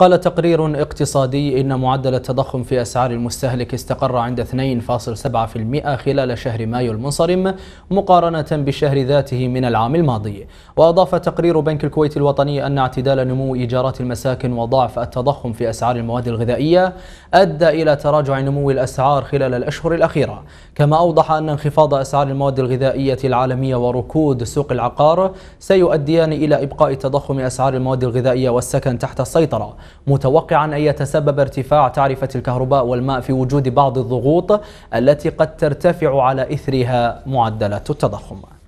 قال تقرير اقتصادي إن معدل التضخم في أسعار المستهلك استقر عند 2.7% خلال شهر مايو المنصرم مقارنة بالشهر ذاته من العام الماضي وأضاف تقرير بنك الكويت الوطني أن اعتدال نمو إيجارات المساكن وضعف التضخم في أسعار المواد الغذائية أدى إلى تراجع نمو الأسعار خلال الأشهر الأخيرة كما أوضح أن انخفاض أسعار المواد الغذائية العالمية وركود سوق العقار سيؤديان إلى إبقاء تضخم أسعار المواد الغذائية والسكن تحت السيطرة متوقعا أن يتسبب ارتفاع تعرفة الكهرباء والماء في وجود بعض الضغوط التي قد ترتفع على إثرها معدلات التضخم